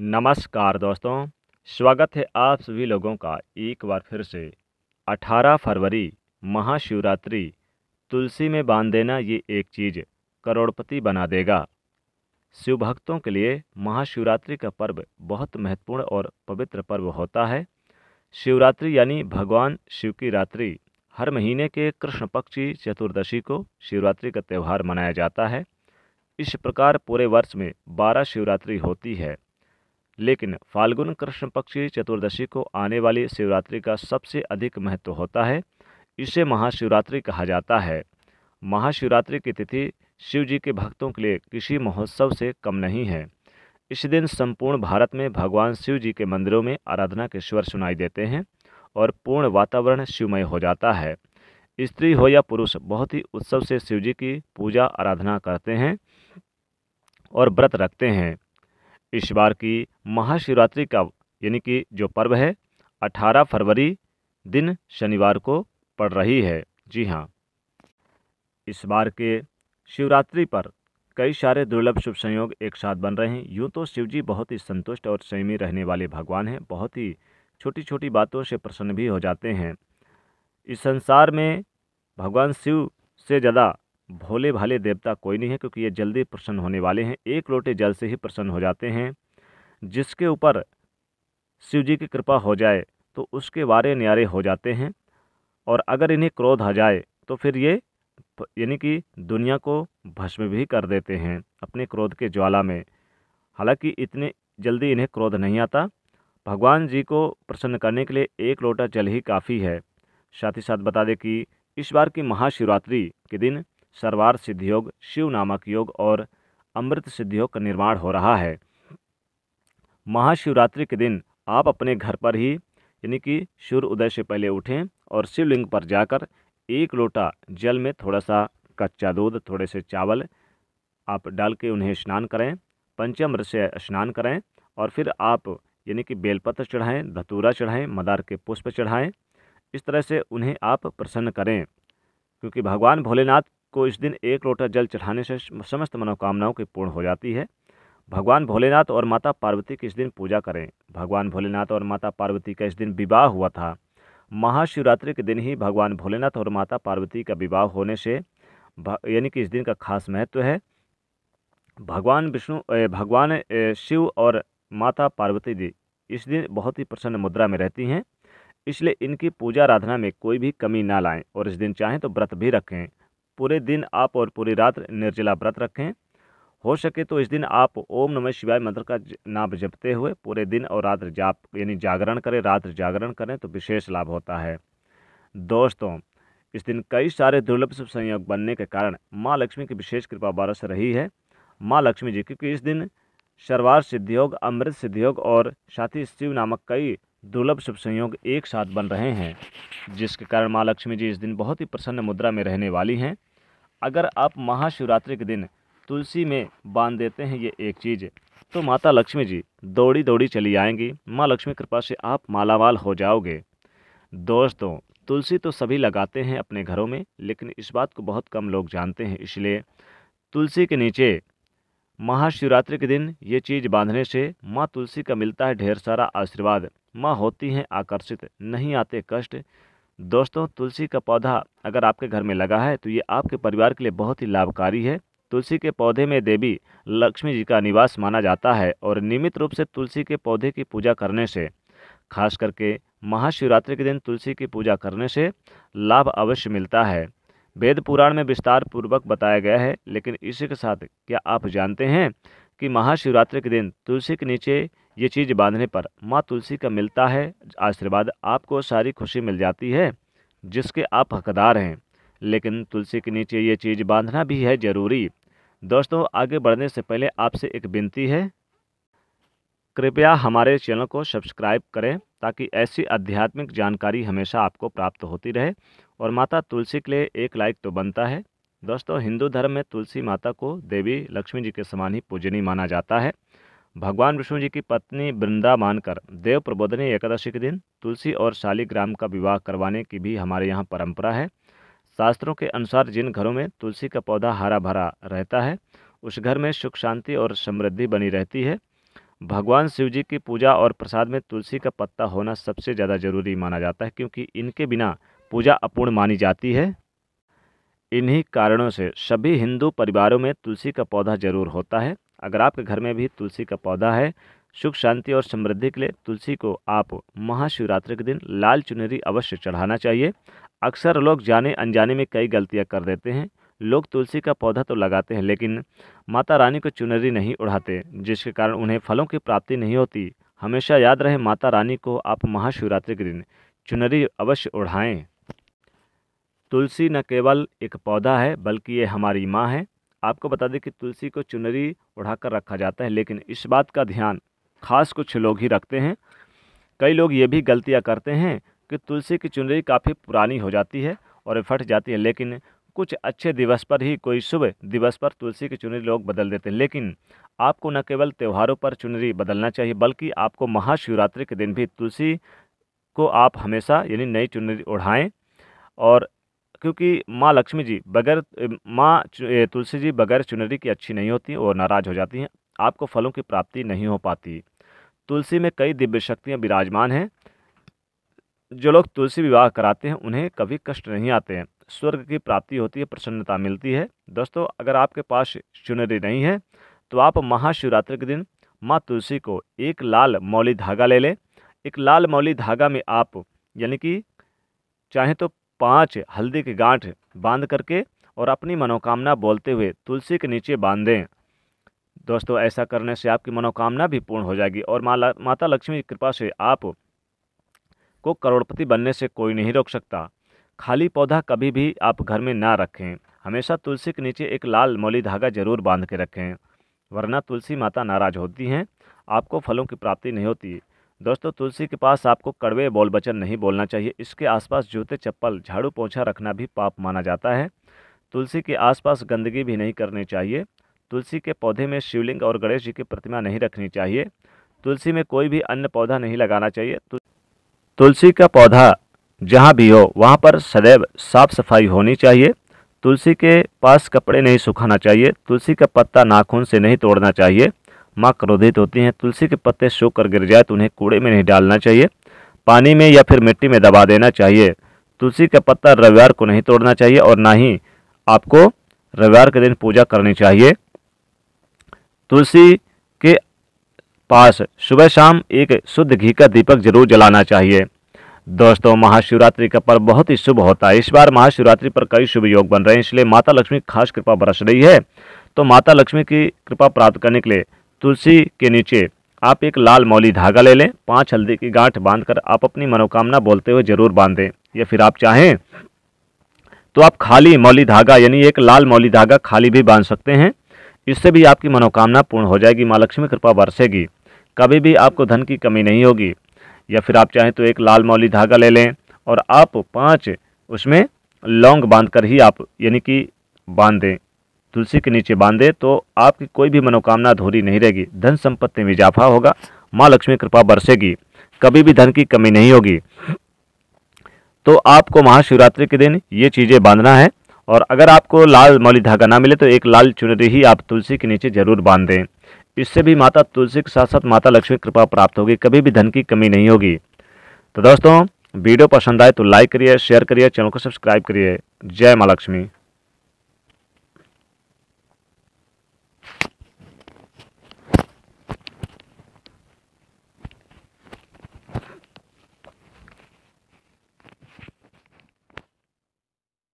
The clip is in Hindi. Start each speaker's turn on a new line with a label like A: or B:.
A: नमस्कार दोस्तों स्वागत है आप सभी लोगों का एक बार फिर से 18 फरवरी महाशिवरात्रि तुलसी में बांध देना ये एक चीज़ करोड़पति बना देगा शिव भक्तों के लिए महाशिवरात्रि का पर्व बहुत महत्वपूर्ण और पवित्र पर्व होता है शिवरात्रि यानी भगवान शिव की रात्रि हर महीने के कृष्ण पक्षी चतुर्दशी को शिवरात्रि का त्यौहार मनाया जाता है इस प्रकार पूरे वर्ष में बारह शिवरात्रि होती है लेकिन फाल्गुन कृष्ण पक्ष की चतुर्दशी को आने वाली शिवरात्रि का सबसे अधिक महत्व होता है इसे महाशिवरात्रि कहा जाता है महाशिवरात्रि की तिथि शिव जी के भक्तों के लिए किसी महोत्सव से कम नहीं है इस दिन संपूर्ण भारत में भगवान शिव जी के मंदिरों में आराधना के स्वर सुनाई देते हैं और पूर्ण वातावरण शिवमय हो जाता है स्त्री हो या पुरुष बहुत ही उत्सव से शिव जी की पूजा आराधना करते हैं और व्रत रखते हैं इस बार की महाशिवरात्रि का यानी कि जो पर्व है 18 फरवरी दिन शनिवार को पड़ रही है जी हाँ इस बार के शिवरात्रि पर कई सारे दुर्लभ शुभ संयोग एक साथ बन रहे हैं यूँ तो शिवजी बहुत ही संतुष्ट और संयमी रहने वाले भगवान हैं बहुत ही छोटी छोटी बातों से प्रसन्न भी हो जाते हैं इस संसार में भगवान शिव से ज़्यादा भोले भाले देवता कोई नहीं है क्योंकि ये जल्दी प्रसन्न होने वाले हैं एक लोटे जल से ही प्रसन्न हो जाते हैं जिसके ऊपर शिव जी की कृपा हो जाए तो उसके वारे न्यारे हो जाते हैं और अगर इन्हें क्रोध आ जाए तो फिर ये यानी कि दुनिया को भस्म भी कर देते हैं अपने क्रोध के ज्वाला में हालांकि इतने जल्दी इन्हें क्रोध नहीं आता भगवान जी को प्रसन्न करने के लिए एक लोटा जल ही काफ़ी है साथ ही साथ बता दें कि इस बार की महाशिवरात्रि के दिन सर्वार सिद्ध योग शिव नामक योग और अमृत सिद्ध योग का निर्माण हो रहा है महाशिवरात्रि के दिन आप अपने घर पर ही यानी कि सूर्य उदय से पहले उठें और शिवलिंग पर जाकर एक लोटा जल में थोड़ा सा कच्चा दूध थोड़े से चावल आप डाल के उन्हें स्नान करें पंचमृत से स्नान करें और फिर आप यानी कि बेलपत्र चढ़ाएं धतूरा चढ़ाएं मदार के पुष्प चढ़ाएं इस तरह से उन्हें आप प्रसन्न करें क्योंकि भगवान भोलेनाथ को इस दिन एक लोटा जल चढ़ाने से समस्त मनोकामनाओं की पूर्ण हो जाती है भगवान भोलेनाथ और माता पार्वती की इस दिन पूजा करें भगवान भोलेनाथ और माता पार्वती का इस दिन विवाह हुआ था महाशिवरात्रि के दिन ही भगवान भोलेनाथ और माता पार्वती का विवाह होने से यानी कि इस दिन का खास महत्व है भगवान विष्णु भगवान शिव और माता पार्वती जी इस दिन बहुत ही प्रसन्न मुद्रा में रहती हैं इसलिए इनकी पूजा आराधना में कोई भी कमी ना लाएं और इस दिन चाहें तो व्रत भी रखें पूरे दिन आप और पूरी रात निर्जला व्रत रखें हो सके तो इस दिन आप ओम नमः शिवाय मंत्र का नाम जपते हुए पूरे दिन और रात्र जाप यानी जागरण करें रात्र जागरण करें तो विशेष लाभ होता है दोस्तों इस दिन कई सारे दुर्लभ शुभ संयोग बनने के कारण माँ लक्ष्मी की विशेष कृपा बरस रही है माँ लक्ष्मी जी क्योंकि इस दिन सर्वार सिद्धियोग अमृत सिद्धियोग और साथ ही शिव नामक कई दुर्लभ शुभ संयोग एक साथ बन रहे हैं जिसके कारण माँ लक्ष्मी जी इस दिन बहुत ही प्रसन्न मुद्रा में रहने वाली हैं अगर आप महाशिवरात्रि के दिन तुलसी में बांध देते हैं ये एक चीज़ तो माता लक्ष्मी जी दौड़ी दौड़ी चली आएंगी माँ लक्ष्मी कृपा से आप मालावाल हो जाओगे दोस्तों तुलसी तो सभी लगाते हैं अपने घरों में लेकिन इस बात को बहुत कम लोग जानते हैं इसलिए तुलसी के नीचे महाशिवरात्रि के दिन ये चीज़ बांधने से माँ तुलसी का मिलता है ढेर सारा आशीर्वाद माँ होती हैं आकर्षित नहीं आते कष्ट दोस्तों तुलसी का पौधा अगर आपके घर में लगा है तो ये आपके परिवार के लिए बहुत ही लाभकारी है तुलसी के पौधे में देवी लक्ष्मी जी का निवास माना जाता है और नियमित रूप से तुलसी के पौधे की पूजा करने से खास करके महाशिवरात्रि के दिन तुलसी की पूजा करने से लाभ अवश्य मिलता है वेद पुराण में विस्तार पूर्वक बताया गया है लेकिन इसी के साथ क्या आप जानते हैं कि महाशिवरात्रि के दिन तुलसी के नीचे ये चीज़ बांधने पर माँ तुलसी का मिलता है आशीर्वाद आपको सारी खुशी मिल जाती है जिसके आप हकदार हैं लेकिन तुलसी के नीचे ये चीज़ बांधना भी है ज़रूरी दोस्तों आगे बढ़ने से पहले आपसे एक विनती है कृपया हमारे चैनल को सब्सक्राइब करें ताकि ऐसी आध्यात्मिक जानकारी हमेशा आपको प्राप्त होती रहे और माता तुलसी के लिए एक लाइक तो बनता है दोस्तों हिंदू धर्म में तुलसी माता को देवी लक्ष्मी जी के समान ही पूजनी माना जाता है भगवान विष्णु जी की पत्नी वृंदा मानकर देव प्रबोधनी एकादशी के दिन तुलसी और शालीग्राम का विवाह करवाने की भी हमारे यहाँ परंपरा है शास्त्रों के अनुसार जिन घरों में तुलसी का पौधा हरा भरा रहता है उस घर में सुख शांति और समृद्धि बनी रहती है भगवान शिव जी की पूजा और प्रसाद में तुलसी का पत्ता होना सबसे ज़्यादा जरूरी माना जाता है क्योंकि इनके बिना पूजा अपूर्ण मानी जाती है इन्हीं कारणों से सभी हिंदू परिवारों में तुलसी का पौधा जरूर होता है अगर आपके घर में भी तुलसी का पौधा है सुख शांति और समृद्धि के लिए तुलसी को आप महाशिवरात्रि के दिन लाल चुनरी अवश्य चढ़ाना चाहिए अक्सर लोग जाने अनजाने में कई गलतियां कर देते हैं लोग तुलसी का पौधा तो लगाते हैं लेकिन माता रानी को चुनरी नहीं उड़ाते जिसके कारण उन्हें फलों की प्राप्ति नहीं होती हमेशा याद रहे माता रानी को आप महाशिवरात्रि के दिन चुनरी अवश्य उड़ाएँ तुलसी न केवल एक पौधा है बल्कि ये हमारी माँ है आपको बता दें कि तुलसी को चुनरी उड़ाकर रखा जाता है लेकिन इस बात का ध्यान खास कुछ लोग ही रखते हैं कई लोग ये भी गलतियाँ करते हैं कि तुलसी की चुनरी काफ़ी पुरानी हो जाती है और फट जाती है लेकिन कुछ अच्छे दिवस पर ही कोई शुभ दिवस पर तुलसी की चुनरी लोग बदल देते हैं लेकिन आपको न केवल त्योहारों पर चुनरी बदलना चाहिए बल्कि आपको महाशिवरात्रि के दिन भी तुलसी को आप हमेशा यानी नई चुनरी ओढ़ाएँ और क्योंकि माँ लक्ष्मी जी बगैर माँ तुलसी जी बगैर चुनरी की अच्छी नहीं होती और नाराज़ हो जाती हैं आपको फलों की प्राप्ति नहीं हो पाती तुलसी में कई दिव्य शक्तियाँ विराजमान हैं जो लोग तुलसी विवाह कराते हैं उन्हें कभी कष्ट नहीं आते हैं स्वर्ग की प्राप्ति होती है प्रसन्नता मिलती है दोस्तों अगर आपके पास चुनरी नहीं है तो आप महाशिवरात्रि के दिन माँ तुलसी को एक लाल मौली धागा ले लें एक लाल मौली धागा में आप यानी कि चाहे तो पांच हल्दी के गांठ बांध करके और अपनी मनोकामना बोलते हुए तुलसी के नीचे बांध दें दोस्तों ऐसा करने से आपकी मनोकामना भी पूर्ण हो जाएगी और माला माता लक्ष्मी की कृपा से आप को करोड़पति बनने से कोई नहीं रोक सकता खाली पौधा कभी भी आप घर में ना रखें हमेशा तुलसी के नीचे एक लाल मौली धागा जरूर बांध के रखें वरना तुलसी माता नाराज होती हैं आपको फलों की प्राप्ति नहीं होती दोस्तों तुलसी के पास आपको कड़वे बोल वचन नहीं बोलना चाहिए इसके आसपास जूते चप्पल झाड़ू पोछा रखना भी पाप माना जाता है तुलसी के आसपास गंदगी भी नहीं करनी चाहिए तुलसी के पौधे में शिवलिंग और गणेश जी की प्रतिमा नहीं रखनी चाहिए तुलसी में कोई भी अन्य पौधा नहीं लगाना चाहिए तुलसी का पौधा जहाँ भी हो वहाँ पर सदैव साफ सफाई होनी चाहिए तुलसी के पास कपड़े नहीं सुखाना चाहिए तुलसी का पत्ता नाखून से नहीं तोड़ना चाहिए माँ क्रोधित होती हैं तुलसी के पत्ते सूख कर गिर जाए तो उन्हें कूड़े में नहीं डालना चाहिए पानी में या फिर मिट्टी में दबा देना चाहिए तुलसी का पत्ता रविवार को नहीं तोड़ना चाहिए और ना ही आपको रविवार के दिन पूजा करनी चाहिए तुलसी के पास सुबह शाम एक शुद्ध घी का दीपक जरूर जलाना चाहिए दोस्तों महाशिवरात्रि का पर्व बहुत ही शुभ होता है इस बार महाशिवरात्रि पर कई शुभ योग बन रहे हैं इसलिए माता लक्ष्मी खास कृपा बरस रही है तो माता लक्ष्मी की कृपा प्राप्त करने के लिए तुलसी के नीचे आप एक लाल मौली धागा ले लें पांच हल्दी की गांठ बांधकर आप अपनी मनोकामना बोलते हुए जरूर बांधें या फिर आप चाहें तो आप खाली मौली धागा यानी एक लाल मौली धागा खाली भी बांध सकते हैं इससे भी आपकी मनोकामना पूर्ण हो जाएगी माँ लक्ष्मी कृपा बरसेगी कभी भी आपको धन की कमी नहीं होगी या फिर आप चाहें तो एक लाल मौली धागा ले लें और आप पाँच उसमें लौंग बांध कर ही आप यानी कि बांध दें तुलसी के नीचे बांधे तो आपकी कोई भी मनोकामना अधूरी नहीं रहेगी धन संपत्ति में इजाफा होगा माँ लक्ष्मी कृपा बरसेगी कभी भी धन की कमी नहीं होगी तो आपको महाशिवरात्रि के दिन ये चीज़ें बांधना है और अगर आपको लाल मौली धागा ना मिले तो एक लाल चुनरी ही आप तुलसी के नीचे जरूर बांध दें इससे भी माता तुलसी के साथ साथ माता लक्ष्मी कृपा प्राप्त होगी कभी भी धन की कमी नहीं होगी तो दोस्तों वीडियो पसंद आए तो लाइक करिए शेयर करिए चैनल को सब्सक्राइब करिए जय माँ लक्ष्मी